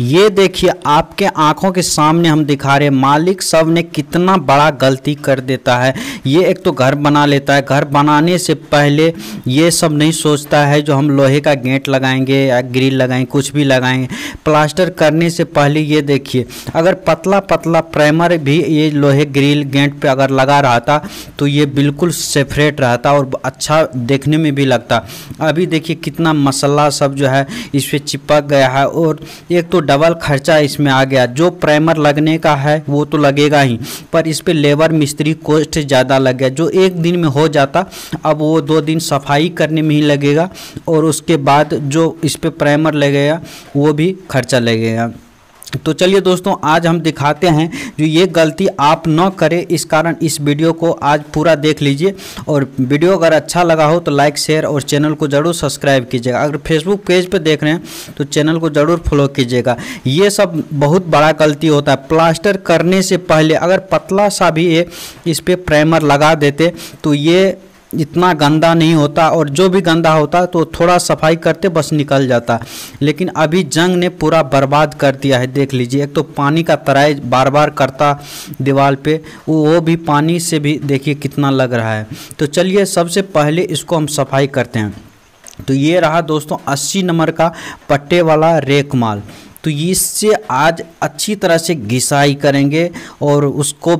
ये देखिए आपके आंखों के सामने हम दिखा रहे मालिक सब ने कितना बड़ा गलती कर देता है ये एक तो घर बना लेता है घर बनाने से पहले ये सब नहीं सोचता है जो हम लोहे का गेट लगाएंगे या ग्रिल लगाएंगे कुछ भी लगाएंगे प्लास्टर करने से पहले ये देखिए अगर पतला पतला प्राइमर भी ये लोहे ग्रिल गेंट पे अगर लगा रहता तो ये बिल्कुल सेफरेट रहता और अच्छा देखने में भी लगता अभी देखिए कितना मसाला सब जो है इस पर चिपक गया है और एक तो डबल खर्चा इसमें आ गया जो प्राइमर लगने का है वो तो लगेगा ही पर इस पर लेबर मिस्त्री कॉस्ट ज़्यादा लग गया जो एक दिन में हो जाता अब वो दो दिन सफाई करने में ही लगेगा और उसके बाद जो इस पर प्राइमर लगेगा वो भी खर्चा लगेगा तो चलिए दोस्तों आज हम दिखाते हैं जो ये गलती आप न करें इस कारण इस वीडियो को आज पूरा देख लीजिए और वीडियो अगर अच्छा लगा हो तो लाइक शेयर और चैनल को ज़रूर सब्सक्राइब कीजिएगा अगर फेसबुक पेज पर पे देख रहे हैं तो चैनल को ज़रूर फॉलो कीजिएगा ये सब बहुत बड़ा गलती होता है प्लास्टर करने से पहले अगर पतला सा भी ये इस पर प्राइमर लगा देते तो ये इतना गंदा नहीं होता और जो भी गंदा होता तो थोड़ा सफाई करते बस निकल जाता लेकिन अभी जंग ने पूरा बर्बाद कर दिया है देख लीजिए एक तो पानी का तराई बार बार करता दीवार पे वो भी पानी से भी देखिए कितना लग रहा है तो चलिए सबसे पहले इसको हम सफाई करते हैं तो ये रहा दोस्तों अस्सी नंबर का पट्टे वाला रेक माल तो इससे आज अच्छी तरह से घिसाई करेंगे और उसको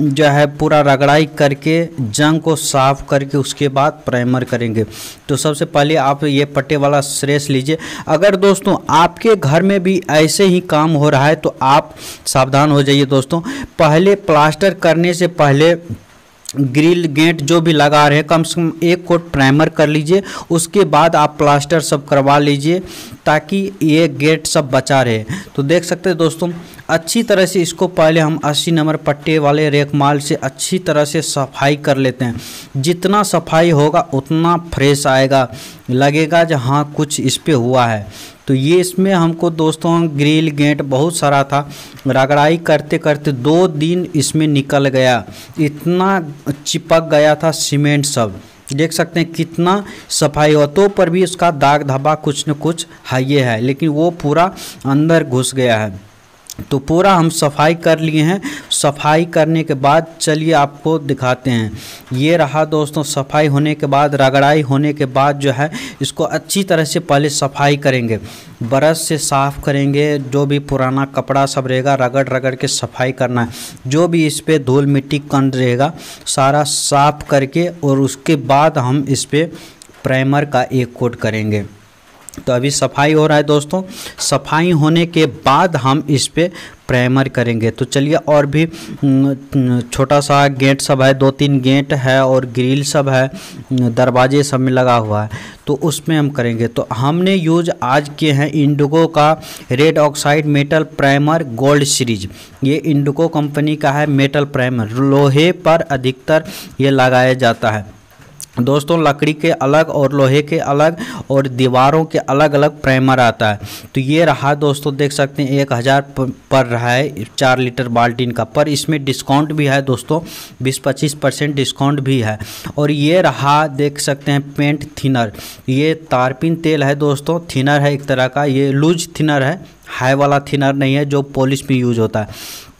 जो है पूरा रगड़ाई करके जंग को साफ करके उसके बाद प्राइमर करेंगे तो सबसे पहले आप ये पट्टे वाला श्रेष्ठ लीजिए अगर दोस्तों आपके घर में भी ऐसे ही काम हो रहा है तो आप सावधान हो जाइए दोस्तों पहले प्लास्टर करने से पहले ग्रिल गेट जो भी लगा रहे कम से कम एक कोट प्राइमर कर लीजिए उसके बाद आप प्लास्टर सब करवा लीजिए ताकि ये गेट सब बचा रहे तो देख सकते हैं दोस्तों अच्छी तरह से इसको पहले हम 80 नंबर पट्टे वाले रेख माल से अच्छी तरह से सफाई कर लेते हैं जितना सफाई होगा उतना फ्रेश आएगा लगेगा जो हाँ कुछ इस पर हुआ है तो ये इसमें हमको दोस्तों ग्रिल गेट बहुत सारा था रगड़ाई करते करते दो दिन इसमें निकल गया इतना चिपक गया था सीमेंट सब देख सकते हैं कितना सफाई तो पर भी उसका दाग धब्बा कुछ न कुछ हाइये है लेकिन वो पूरा अंदर घुस गया है तो पूरा हम सफाई कर लिए हैं सफाई करने के बाद चलिए आपको दिखाते हैं ये रहा दोस्तों सफाई होने के बाद रगड़ाई होने के बाद जो है इसको अच्छी तरह से पहले सफाई करेंगे ब्रश से साफ़ करेंगे जो भी पुराना कपड़ा सब रहेगा रगड़ रगड़ के सफाई करना है जो भी इस पर धूल मिट्टी कंद रहेगा सारा साफ करके और उसके बाद हम इस पर प्राइमर का एक कोट करेंगे तो अभी सफाई हो रहा है दोस्तों सफाई होने के बाद हम इस पर प्राइमर करेंगे तो चलिए और भी छोटा सा गेट सब है दो तीन गेट है और ग्रिल सब है दरवाजे सब में लगा हुआ है तो उसमें हम करेंगे तो हमने यूज आज किए हैं इंडिगो का red oxide metal primer gold series ये इंडिगो कंपनी का है मेटल प्राइमर लोहे पर अधिकतर ये लगाया जाता है दोस्तों लकड़ी के अलग और लोहे के अलग और दीवारों के अलग अलग प्राइमर आता है तो ये रहा दोस्तों देख सकते हैं एक हज़ार पर रहा है चार लीटर बाल्टीन का पर इसमें डिस्काउंट भी है दोस्तों बीस पच्चीस परसेंट डिस्काउंट भी है और ये रहा देख सकते हैं पेंट थिनर ये तारपिन तेल है दोस्तों थिनर है एक तरह का ये लूज थिनर है हाई वाला थिनर नहीं है जो पॉलिश में यूज होता है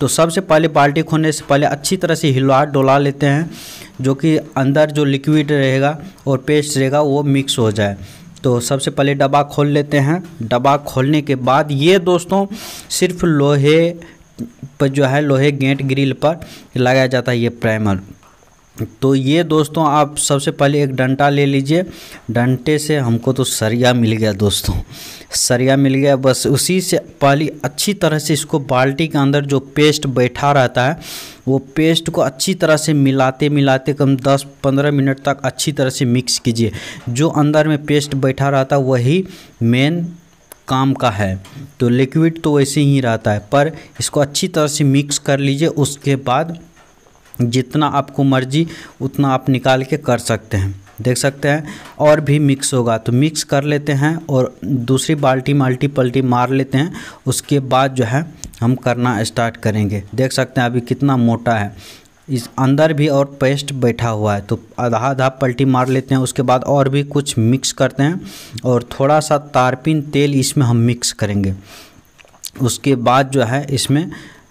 तो सबसे पहले बाल्टी खोलने से पहले अच्छी तरह से हिला डोला लेते हैं जो कि अंदर जो लिक्विड रहेगा और पेस्ट रहेगा वो मिक्स हो जाए तो सबसे पहले डब्बा खोल लेते हैं डब्बा खोलने के बाद ये दोस्तों सिर्फ लोहे पर जो है लोहे गेंट ग्रिल पर लगाया जाता है ये प्राइमर तो ये दोस्तों आप सबसे पहले एक डंटा ले लीजिए डंटे से हमको तो सरिया मिल गया दोस्तों सरिया मिल गया बस उसी से पहले अच्छी तरह से इसको बाल्टी के अंदर जो पेस्ट बैठा रहता है वो पेस्ट को अच्छी तरह से मिलाते मिलाते कम 10-15 मिनट तक अच्छी तरह से मिक्स कीजिए जो अंदर में पेस्ट बैठा रहता है वही मेन काम का है तो लिक्विड तो वैसे ही रहता है पर इसको अच्छी तरह से मिक्स कर लीजिए उसके बाद जितना आपको मर्जी उतना आप निकाल के कर सकते हैं देख सकते हैं और भी मिक्स होगा तो मिक्स कर लेते हैं और दूसरी बाल्टी माल्टी पल्टी मार लेते हैं उसके बाद जो है हम करना स्टार्ट करेंगे देख सकते हैं अभी कितना मोटा है इस अंदर भी और पेस्ट बैठा हुआ है तो आधा आधा पल्टी मार लेते हैं उसके बाद और भी कुछ मिक्स करते हैं और थोड़ा सा तारपिन तेल इसमें हम मिक्स करेंगे उसके बाद जो है इसमें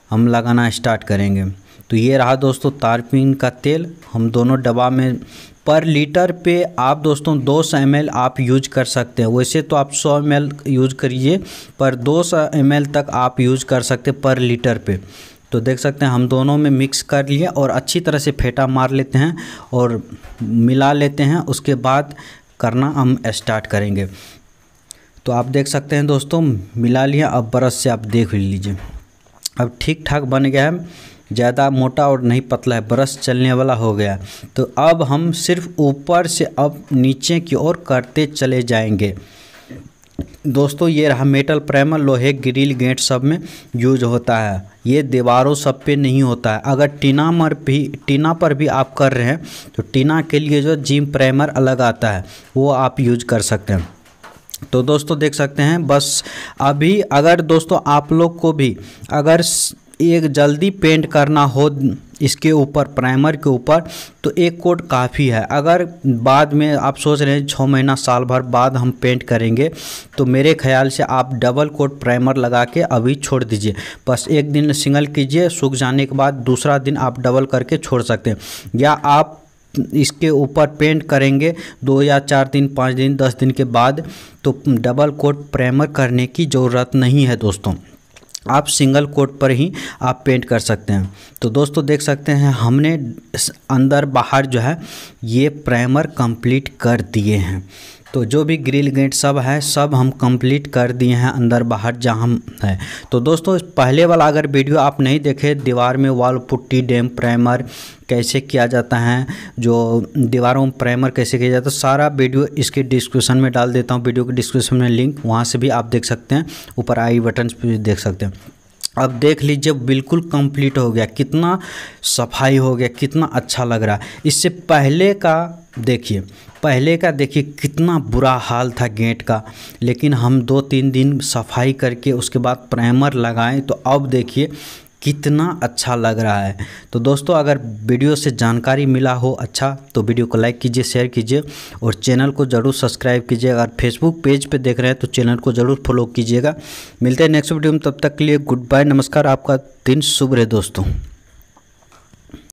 हम लगाना स्टार्ट करेंगे तो ये रहा दोस्तों तारपीन का तेल हम दोनों डब्बा में पर लीटर पे आप दोस्तों दो सौ एम आप यूज कर सकते हैं वैसे तो आप सौ एम यूज करिए पर दो सौ एम तक आप यूज कर सकते हैं पर लीटर पे तो देख सकते हैं हम दोनों में मिक्स कर लिए और अच्छी तरह से फेटा मार लेते हैं और मिला लेते हैं उसके बाद करना हम स्टार्ट करेंगे तो आप देख सकते हैं दोस्तों मिला लिया अब ब्रश से आप देख लीजिए अब ठीक ठाक बन गया है ज़्यादा मोटा और नहीं पतला है ब्रश चलने वाला हो गया तो अब हम सिर्फ ऊपर से अब नीचे की ओर करते चले जाएंगे दोस्तों ये रहा मेटल प्राइमर लोहे ग्रिल गेट सब में यूज होता है ये दीवारों सब पे नहीं होता है अगर टीना मर भी टीना पर भी आप कर रहे हैं तो टीना के लिए जो जिम प्राइमर अलग आता है वो आप यूज कर सकते हैं तो दोस्तों देख सकते हैं बस अभी अगर दोस्तों आप लोग को भी अगर एक जल्दी पेंट करना हो इसके ऊपर प्राइमर के ऊपर तो एक कोट काफ़ी है अगर बाद में आप सोच रहे हैं छः महीना साल भर बाद हम पेंट करेंगे तो मेरे ख्याल से आप डबल कोट प्राइमर लगा के अभी छोड़ दीजिए बस एक दिन सिंगल कीजिए सूख जाने के बाद दूसरा दिन आप डबल करके छोड़ सकते हैं या आप इसके ऊपर पेंट करेंगे दो या चार दिन पाँच दिन दस दिन के बाद तो डबल कोट प्राइमर करने की ज़रूरत नहीं है दोस्तों आप सिंगल कोट पर ही आप पेंट कर सकते हैं तो दोस्तों देख सकते हैं हमने अंदर बाहर जो है ये प्राइमर कंप्लीट कर दिए हैं तो जो भी ग्रिल गेट सब है सब हम कंप्लीट कर दिए हैं अंदर बाहर जहाँ है तो दोस्तों पहले वाला अगर वीडियो आप नहीं देखे दीवार में वॉल पुट्टी डैम प्राइमर कैसे किया जाता है जो दीवारों में प्राइमर कैसे किया जाता है सारा वीडियो इसके डिस्क्रिप्शन में डाल देता हूँ वीडियो के डिस्क्रिप्शन में लिंक वहाँ से भी आप देख सकते हैं ऊपर आई बटन पर देख सकते हैं अब देख लीजिए बिल्कुल कंप्लीट हो गया कितना सफाई हो गया कितना अच्छा लग रहा है इससे पहले का देखिए पहले का देखिए कितना बुरा हाल था गेट का लेकिन हम दो तीन दिन सफाई करके उसके बाद प्राइमर लगाएं तो अब देखिए कितना अच्छा लग रहा है तो दोस्तों अगर वीडियो से जानकारी मिला हो अच्छा तो वीडियो को लाइक कीजिए शेयर कीजिए और चैनल को ज़रूर सब्सक्राइब कीजिए अगर फेसबुक पेज पे देख रहे हैं तो चैनल को ज़रूर फॉलो कीजिएगा मिलते हैं नेक्स्ट वीडियो में तब तक के लिए गुड बाय नमस्कार आपका दिन शुभ रहे दोस्तों